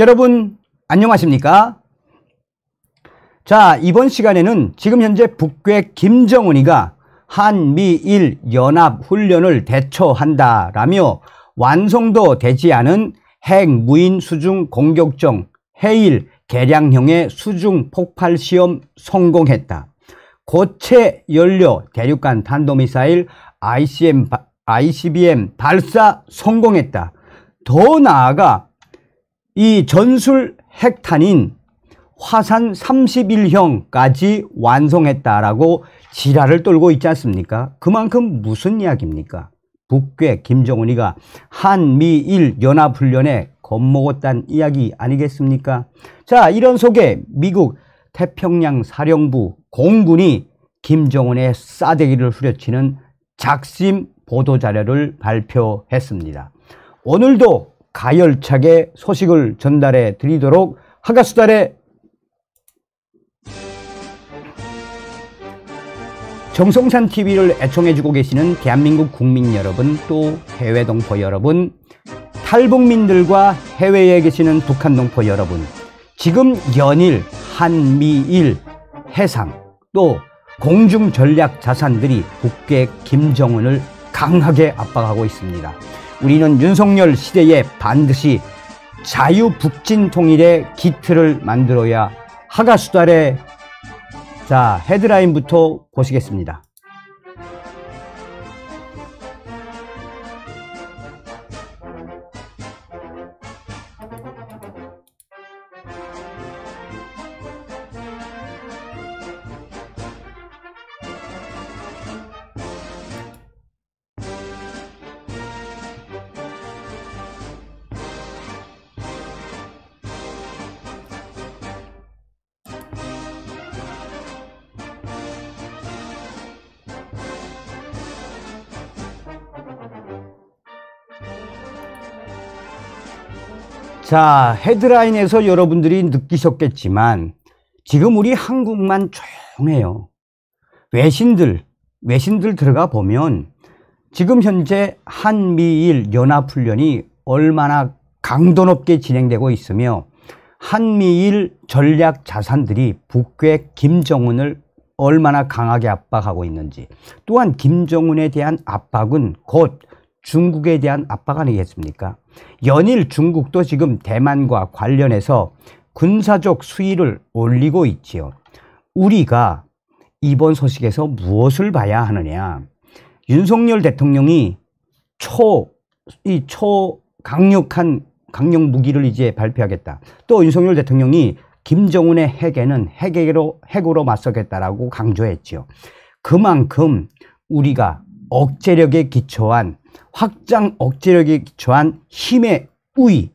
여러분 안녕하십니까? 자, 이번 시간에는 지금 현재 북괴 김정은이가 한미일 연합 훈련을 대처한다라며 완성도 되지 않은 핵 무인 수중 공격정 해일 개량형의 수중 폭발 시험 성공했다. 고체 연료 대륙간 탄도미사일 ICM, ICBM 발사 성공했다. 더 나아가 이 전술 핵탄인 화산 31형까지 완성했다라고 지랄을 떨고 있지 않습니까? 그만큼 무슨 이야기입니까? 북괴 김정은이가 한미일 연합훈련에 겁먹었다는 이야기 아니겠습니까? 자 이런 속에 미국 태평양 사령부 공군이 김정은의 싸대기를 후려치는 작심 보도자료를 발표했습니다. 오늘도 가열차게 소식을 전달해 드리도록 하가수달의 정성산 TV를 애청해주고 계시는 대한민국 국민 여러분 또 해외 동포 여러분 탈북민들과 해외에 계시는 북한 동포 여러분 지금 연일 한미일 해상 또 공중전략 자산들이 북계 김정은을 강하게 압박하고 있습니다. 우리는 윤석열 시대에 반드시 자유북진 통일의 기틀을 만들어야 하가수달의 자 헤드라인부터 보시겠습니다. 자, 헤드라인에서 여러분들이 느끼셨겠지만 지금 우리 한국만 조용해요. 외신들, 외신들 들어가 보면 지금 현재 한미일 연합훈련이 얼마나 강도 높게 진행되고 있으며 한미일 전략 자산들이 북괴 김정은을 얼마나 강하게 압박하고 있는지 또한 김정은에 대한 압박은 곧 중국에 대한 압박 아니겠습니까? 연일 중국도 지금 대만과 관련해서 군사적 수위를 올리고 있지요. 우리가 이번 소식에서 무엇을 봐야 하느냐. 윤석열 대통령이 초, 이 초 강력한 강력 무기를 이제 발표하겠다. 또 윤석열 대통령이 김정은의 핵에는 핵으로, 핵으로 맞서겠다라고 강조했지요. 그만큼 우리가 억제력에 기초한 확장 억제력이 저한 힘의 우위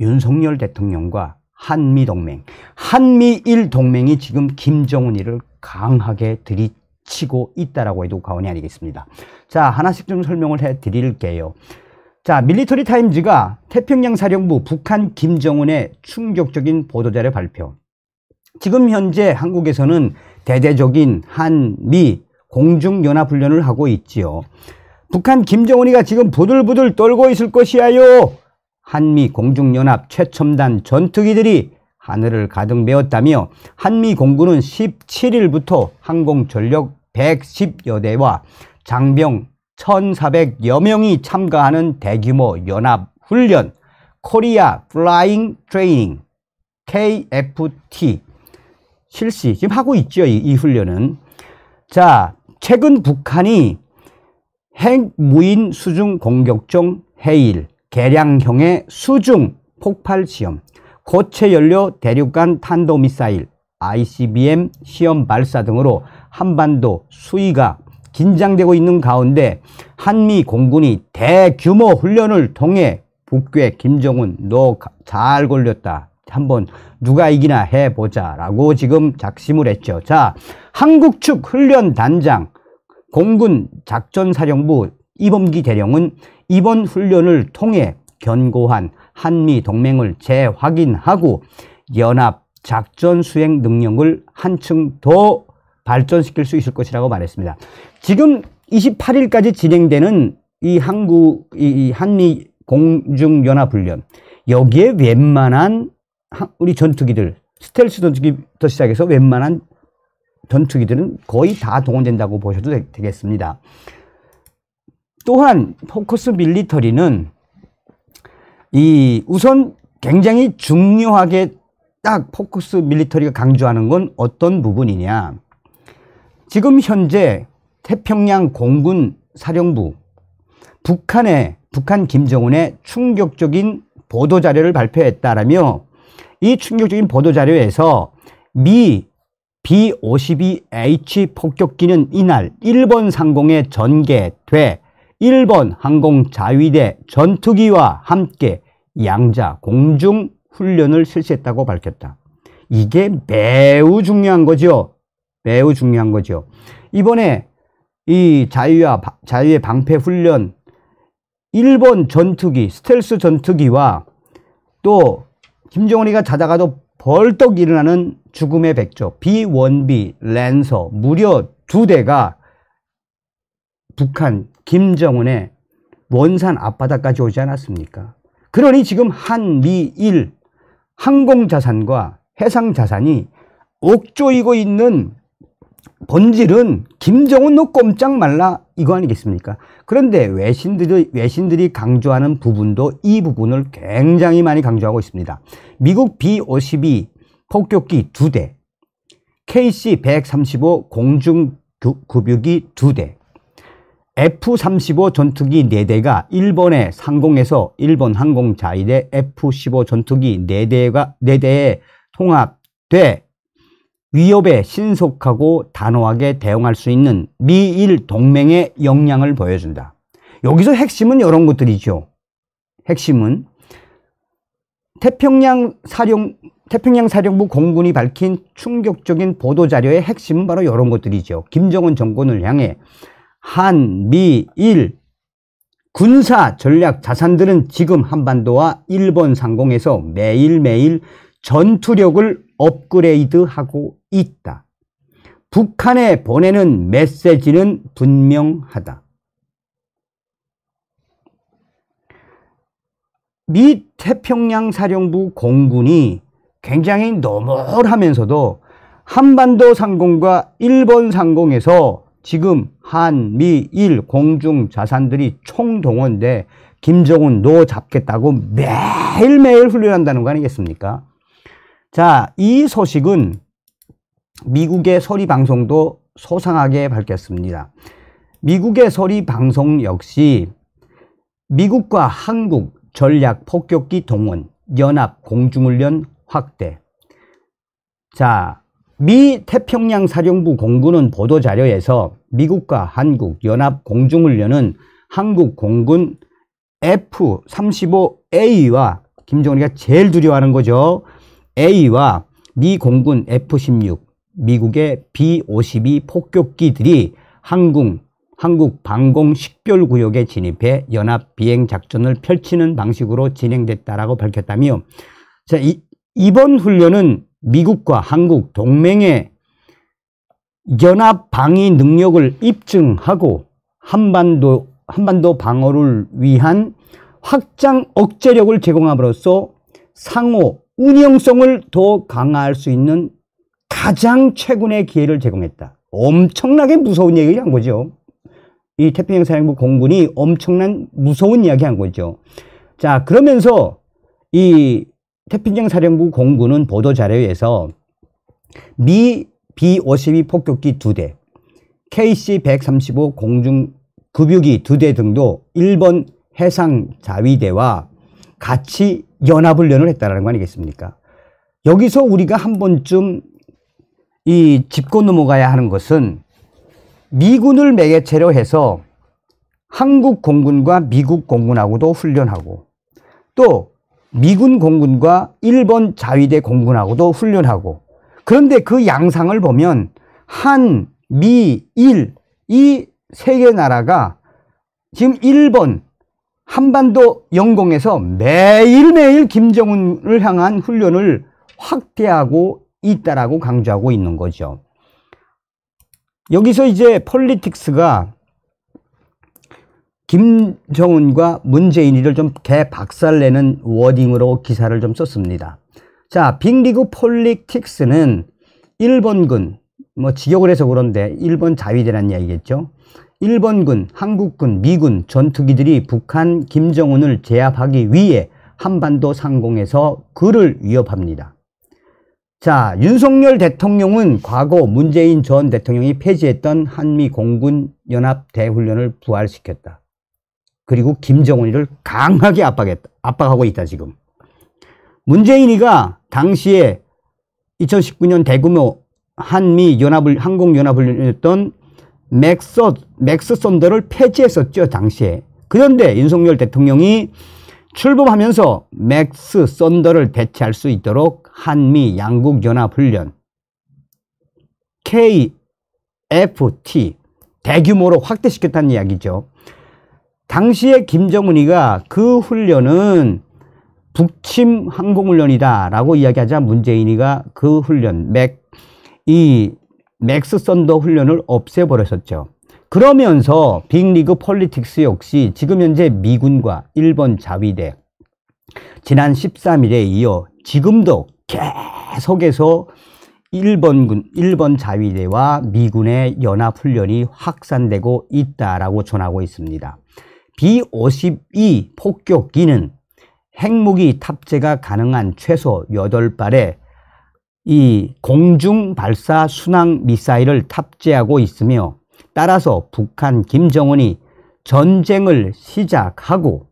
윤석열 대통령과 한미동맹, 한미일 동맹이 지금 김정은이를 강하게 들이치고 있다라고 해도 과언이 아니겠습니다. 자, 하나씩 좀 설명을 해 드릴게요. 자, 밀리터리 타임즈가 태평양 사령부 북한 김정은의 충격적인 보도자료 발표. 지금 현재 한국에서는 대대적인 한미 공중연합훈련을 하고 있지요. 북한 김정은이가 지금 부들부들 떨고 있을 것이야요. 한미 공중연합 최첨단 전투기들이 하늘을 가득 메웠다며 한미 공군은 17일부터 항공전력 110여 대와 장병 1,400여 명이 참가하는 대규모 연합 훈련 코리아 플라잉 트레이닝 KFT 실시 지금 하고 있죠 이, 이 훈련은 자 최근 북한이 핵 무인 수중 공격종 해일, 개량형의 수중 폭발 시험, 고체 연료 대륙간 탄도미사일 ICBM 시험 발사 등으로 한반도 수위가 긴장되고 있는 가운데 한미 공군이 대규모 훈련을 통해 북괴 김정은 너 잘 걸렸다 한번 누가 이기나 해보자 라고 지금 작심을 했죠 자 한국 측 훈련 단장 공군 작전사령부 이범기 대령은 이번 훈련을 통해 견고한 한미 동맹을 재확인하고 연합 작전 수행 능력을 한층 더 발전시킬 수 있을 것이라고 말했습니다. 지금 28일까지 진행되는 이 한국 이 한미 공중연합훈련 여기에 웬만한 우리 전투기들 스텔스 전투기부터 시작해서 웬만한 전투기들은 거의 다 동원된다고 보셔도 되, 겠습니다 또한 포커스 밀리터리는 이 우선 굉장히 중요하게 딱 포커스 밀리터리가 강조하는 건 어떤 부분이냐. 지금 현재 태평양 공군 사령부 북한의 북한 김정은의 충격적인 보도 자료를 발표했다라며 이 충격적인 보도 자료에서 미 B-52H 폭격기는 이날 일본 상공에 전개돼 일본 항공자위대 전투기와 함께 양자 공중 훈련을 실시했다고 밝혔다. 이게 매우 중요한 거죠. 매우 중요한 거죠. 이번에 이 자유와 자유의 방패 훈련 일본 전투기 스텔스 전투기와 또 김정은이가 자다가도 벌떡 일어나는 죽음의 백조, B1B, 랜서 무려 두 대가 북한 김정은의 원산 앞바다까지 오지 않았습니까? 그러니 지금 한미일 항공자산과 해상자산이 옥조이고 있는 본질은 김정은도 꼼짝 말라 이거 아니겠습니까? 그런데 외신들이, 외신들이 강조하는 부분도 이 부분을 굉장히 많이 강조하고 있습니다. 미국 B-52 폭격기 2대 KC-135 공중급유기 2대 F-35 전투기 4대가 일본의 상공에서 일본 항공자위대 F-15 전투기 4대가, 4대에 통합돼 위협에 신속하고 단호하게 대응할 수 있는 미일 동맹의 역량을 보여준다. 여기서 핵심은 이런 것들이죠. 핵심은 태평양 사령 태평양 사령부 공군이 밝힌 충격적인 보도 자료의 핵심은 바로 이런 것들이죠. 김정은 정권을 향해 한, 미, 일 군사 전략 자산들은 지금 한반도와 일본 상공에서 매일매일 전투력을 업그레이드하고 있다. 북한에 보내는 메시지는 분명하다. 미 태평양 사령부 공군이 굉장히 너멀하면서도 한반도 상공과 일본 상공에서 지금 한미일 공중 자산들이 총동원돼 김정은 노 잡겠다고 매일매일 훈련한다는 거 아니겠습니까? 자, 이 소식은 미국의 소리 방송도 소상하게 밝혔습니다. 미국의 소리 방송 역시 미국과 한국 전략 폭격기 동원 연합 공중훈련 확대. 자, 미 태평양 사령부 공군은 보도 자료에서 미국과 한국 연합 공중훈련은 한국 공군 F-35A와 김정은이가 제일 두려워하는 거죠. A와 미 공군 F-16, 미국의 B-52 폭격기들이 한국, 한국 방공 식별구역에 진입해 연합 비행 작전을 펼치는 방식으로 진행됐다라고 밝혔다며 자, 이, 이번 훈련은 미국과 한국 동맹의 연합 방위 능력을 입증하고 한반도, 한반도 방어를 위한 확장 억제력을 제공함으로써 상호 운영성을 더 강화할 수 있는 가장 최근의 기회를 제공했다. 엄청나게 무서운 얘기를 한 거죠. 이 태평양 사령부 공군이 엄청난 무서운 이야기 한 거죠. 자, 그러면서 이 태평양 사령부 공군은 보도 자료에서 미 B-52 폭격기 2대, KC-135 공중 급유기 2대 등도 일본 해상 자위대와 같이 연합훈련을 했다는 거 아니겠습니까? 여기서 우리가 한 번쯤 이 짚고 넘어가야 하는 것은 미군을 매개체로 해서 한국 공군과 미국 공군하고도 훈련하고 또 미군 공군과 일본 자위대 공군하고도 훈련하고 그런데 그 양상을 보면 한, 미, 일 이 세 개 나라가 지금 일본 한반도 영공에서 매일매일 김정은을 향한 훈련을 확대하고 있다라고 강조하고 있는 거죠. 여기서 이제 폴리틱스가 김정은과 문재인이를 좀 개박살내는 워딩으로 기사를 좀 썼습니다. 자, 빅리그 폴리틱스는 일본군, 뭐 직역을 해서 그런데 일본 자위대란 이야기겠죠. 일본군, 한국군, 미군 전투기들이 북한 김정은을 제압하기 위해 한반도 상공에서 그를 위협합니다. 자, 윤석열 대통령은 과거 문재인 전 대통령이 폐지했던 한미 공군 연합 대훈련을 부활시켰다. 그리고 김정은이를 강하게 압박했다, 압박하고 있다 지금. 문재인이가 당시에 2019년 대규모 한미 연합을 항공 연합을 했던 맥스 맥스 썬더를 폐지했었죠 당시에. 그런데 윤석열 대통령이 출범하면서 맥스 썬더를 배치할 수 있도록 한미 양국 연합 훈련 KFT 대규모로 확대시켰다는 이야기죠. 당시에 김정은이가 그 훈련은 북침 항공훈련이다라고 이야기하자 문재인이가 그 훈련 맥이 맥스 썬더 훈련을 없애버렸었죠. 그러면서 빅리그 폴리틱스 역시 지금 현재 미군과 일본 자위대 지난 13일에 이어 지금도 계속해서 일본군, 일본 자위대와 미군의 연합훈련이 확산되고 있다라고 전하고 있습니다. B52 폭격기는 핵무기 탑재가 가능한 최소 8발의 이 공중 발사 순항 미사일을 탑재하고 있으며 따라서 북한 김정은이 전쟁을 시작하고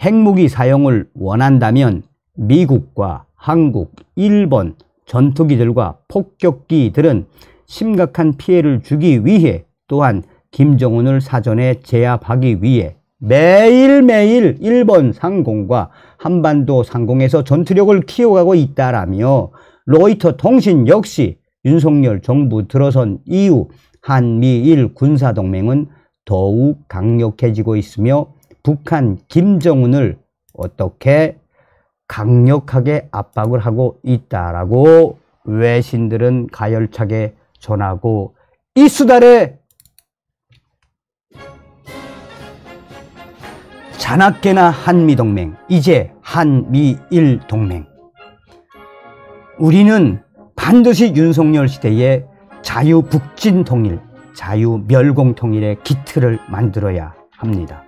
핵무기 사용을 원한다면 미국과 한국, 일본 전투기들과 폭격기들은 심각한 피해를 주기 위해 또한 김정은을 사전에 제압하기 위해 매일매일 일본 상공과 한반도 상공에서 전투력을 키워가고 있다라며 로이터 통신 역시 윤석열 정부 들어선 이후 한미일 군사동맹은 더욱 강력해지고 있으며 북한 김정은을 어떻게 강력하게 압박을 하고 있다라고 외신들은 가열차게 전하고 이 수달에 자나계나 한미동맹, 이제 한미일 동맹. 우리는 반드시 윤석열 시대의 자유북진 통일, 자유멸공 통일의 기틀을 만들어야 합니다.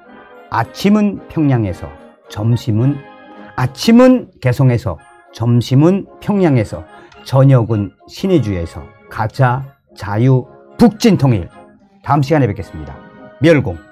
아침은 평양에서, 점심은 아침은 개성에서, 점심은 평양에서, 저녁은 신의주에서 가자 자유북진 통일. 다음 시간에 뵙겠습니다. 멸공.